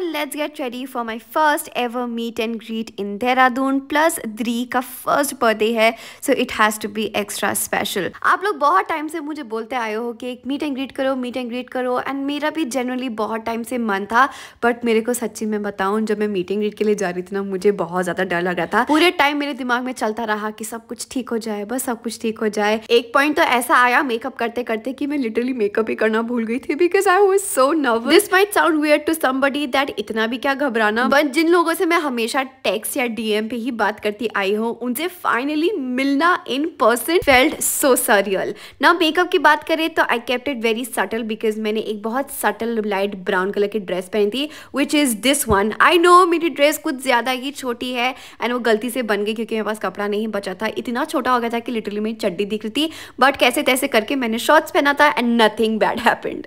and let's get ready for my first ever meet and greet in Dehradun plus three का first birthday है so it has to be extra special आप लोग बहुत time से मुझे बोलते आए हो कि एक मीट एंड ग्रीट करो मीट एंड ग्रीट करो एंड मेरा भी जनरली बहुत टाइम से मन था बट मेरे को सच्ची में बताऊँ जब मैं मीट एंड ग्रीट के लिए जा रही थी ना मुझे बहुत ज़्यादा डर लग रहा था पूरे टाइम मेरे दिमाग में चलता रहा कि सब कुछ ठीक हो जाए बस सब कुछ ठीक हो जाए एक पॉइंट तो ऐसा आया मेकअप करते करते कि मैं लिटरली मेकअप ही करना भूल गई थी because I was so nervous this might sound weird to somebody that यार इतना भी क्या घबराना बट जिन लोगों से मैं हमेशा टेक्स या डीएम पे ही बात करती आई हूँ उनसे फाइनली मिलना in person felt so surreal ना मेकअप की बात करें तो I kept it very subtle because मैंने एक बहुत सटल लाइट ब्राउन कलर की ड्रेस पहनी थी which is this one I know मेरी ड्रेस कुछ ज़्यादा ही छोटी है एंड वो गलती से बन गई क्योंकि मेरे पास कपड़ा नहीं बचा था इतना छोटा हो गया था कि लिटरली मेरी चड्डी दिख रही थी बट कैसे तैसे करके मैंने शॉर्ट्स पहना था एंड नथिंग बैड हैपेंड